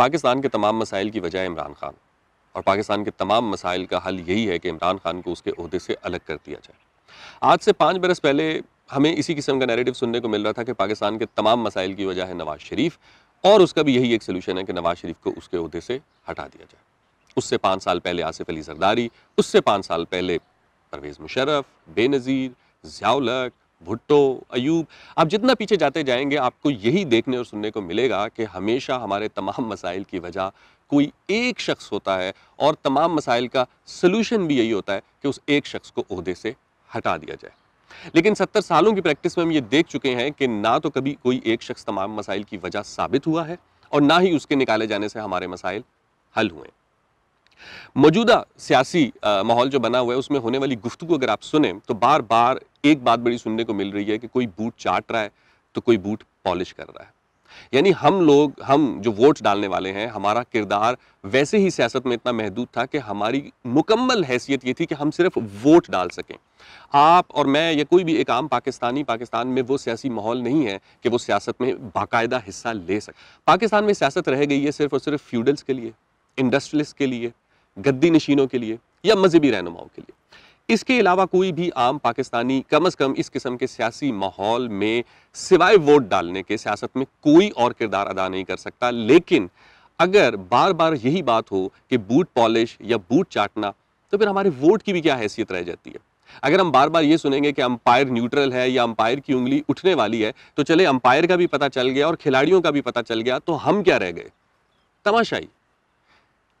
पाकिस्तान के तमाम मसाइल की वजह इमरान खान और पाकिस्तान के तमाम मसाइल का हल यही है कि इमरान खान को उसके अहदे से अलग कर दिया जाए आज से पाँच बरस पहले हमें इसी किस्म का नैरेटिव सुनने को मिल रहा था कि पाकिस्तान के तमाम मसाइल की वजह है नवाज शरीफ और उसका भी यही एक सोल्यूशन है कि नवाज शरीफ को उसके अहदे से हटा दिया जाए उससे पाँच साल पहले आसिफ अली जरदारी उससे पाँच साल पहले परवेज़ मुशरफ बेनज़ीर जियालक भुट्टो अयूब आप जितना पीछे जाते जाएंगे आपको यही देखने और सुनने को मिलेगा कि हमेशा हमारे तमाम मसाइल की वजह कोई एक शख्स होता है और तमाम मसाइल का सलूशन भी यही होता है कि उस एक शख्स को अहदे से हटा दिया जाए लेकिन सत्तर सालों की प्रैक्टिस में हम ये देख चुके हैं कि ना तो कभी कोई एक शख्स तमाम मसाइल की वजह साबित हुआ है और ना ही उसके निकाले जाने से हमारे मसाइल हल हुए हैं मौजूदा सियासी माहौल जो बना हुआ है उसमें होने वाली गुफ्तु अगर आप सुने तो बार बार एक बात बड़ी सुनने को मिल रही है कि कोई बूट चाट रहा है तो कोई बूट पॉलिश कर रहा है यानी हम लोग हम जो वोट डालने वाले हैं हमारा किरदार वैसे ही सियासत में इतना महदूद था कि हमारी मुकम्मल हैसियत ये थी कि हम सिर्फ वोट डाल सकें आप और मैं या कोई भी एक आम पाकिस्तानी पाकिस्तान में वो सियासी माहौल नहीं है कि वो सियासत में बाकायदा हिस्सा ले सके पाकिस्तान में सियासत रह गई है सिर्फ और सिर्फ फ्यूडल्स के लिए इंडस्ट्रियलिस्ट के लिए गद्दी नशीनों के लिए या मजहबी रहनुमाओं के लिए इसके अलावा कोई भी आम पाकिस्तानी कम अज़ कम इस किस्म के सियासी माहौल में सिवाय वोट डालने के सियासत में कोई और किरदार अदा नहीं कर सकता लेकिन अगर बार बार यही बात हो कि बूट पॉलिश या बूट चाटना तो फिर हमारे वोट की भी क्या हैसियत रह जाती है अगर हम बार बार ये सुनेंगे कि अंपायर न्यूट्रल है या अंपायर की उंगली उठने वाली है तो चले अंपायर का भी पता चल गया और खिलाड़ियों का भी पता चल गया तो हम क्या रह गए तमाशाई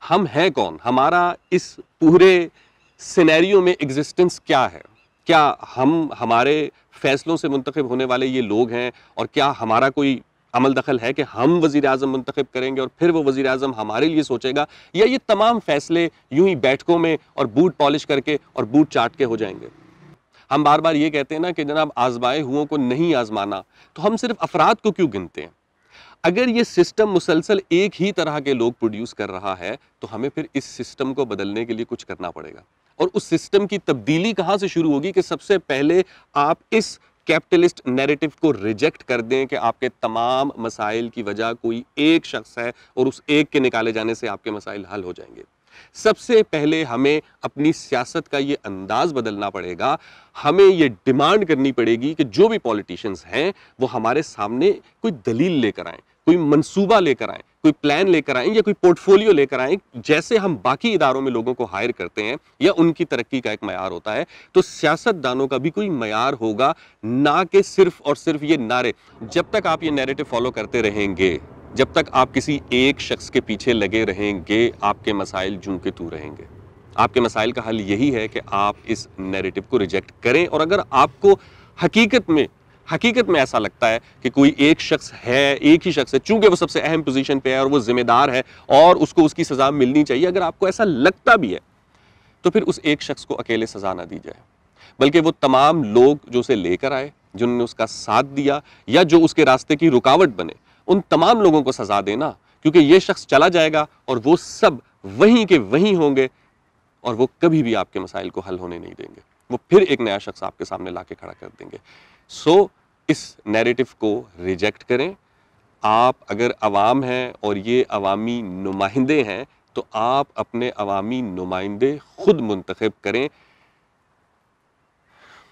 हम हैं कौन हमारा इस पूरे सिनेरियो में एग्जिस्टेंस क्या है क्या हम हमारे फैसलों से मुंतखब होने वाले ये लोग हैं और क्या हमारा कोई अमल दखल है कि हम वज़ी अजम मंतखब करेंगे और फिर वो वज़ी अजम हमारे लिए सोचेगा या ये तमाम फैसले यूं ही बैठकों में और बूट पॉलिश करके और बूट चाट के हो जाएंगे हम बार बार ये कहते हैं ना कि जनाब आजमाए हुओं को नहीं आजमाना तो हम सिर्फ अफराद को क्यों गिनते हैं अगर ये सिस्टम मुसलसल एक ही तरह के लोग प्रोड्यूस कर रहा है तो हमें फिर इस सिस्टम को बदलने के लिए कुछ करना पड़ेगा और उस सिस्टम की तब्दीली कहाँ से शुरू होगी कि सबसे पहले आप इस कैपिटलिस्ट नैरेटिव को रिजेक्ट कर दें कि आपके तमाम मसाइल की वजह कोई एक शख्स है और उस एक के निकाले जाने से आपके मसाइल हल हो जाएंगे सबसे पहले हमें अपनी सियासत का ये अंदाज बदलना पड़ेगा हमें ये डिमांड करनी पड़ेगी कि जो भी पॉलिटिशियंस हैं वो हमारे सामने कोई दलील लेकर आएं कोई मंसूबा लेकर आए कोई प्लान लेकर आए या कोई पोर्टफोलियो लेकर आए जैसे हम बाकी इदारों में लोगों को हायर करते हैं या उनकी तरक्की का एक मैार होता है तो सियासतदानों का भी कोई मैार होगा ना कि सिर्फ और सिर्फ ये नारे जब तक आप ये नैरेटिव फॉलो करते रहेंगे जब तक आप किसी एक शख्स के पीछे लगे रहेंगे आपके मसाइल जू के तू रहेंगे आपके मसाइल का हल यही है कि आप इस नैरेटिव को रिजेक्ट करें और अगर आपको हकीकत में हकीकत में ऐसा लगता है कि कोई एक शख्स है एक ही शख्स है चूंकि वो सबसे अहम पोजीशन पे है और वो जिम्मेदार है और उसको उसकी सज़ा मिलनी चाहिए अगर आपको ऐसा लगता भी है तो फिर उस एक शख्स को अकेले सज़ा ना दी जाए बल्कि वो तमाम लोग जो उसे लेकर आए जिन्होंने उसका साथ दिया या जो उसके रास्ते की रुकावट बने उन तमाम लोगों को सज़ा देना क्योंकि ये शख्स चला जाएगा और वो सब वहीं के वहीं होंगे और वो कभी भी आपके मसाइल को हल होने नहीं देंगे वो फिर एक नया शख्स आपके सामने ला के खड़ा कर देंगे सो so, इस नैरेटिव को रिजेक्ट करें आप अगर आवाम हैं और ये अवामी नुमाइंदे हैं तो आप अपने अवामी नुमाइंदे ख़ुद मंतखब करें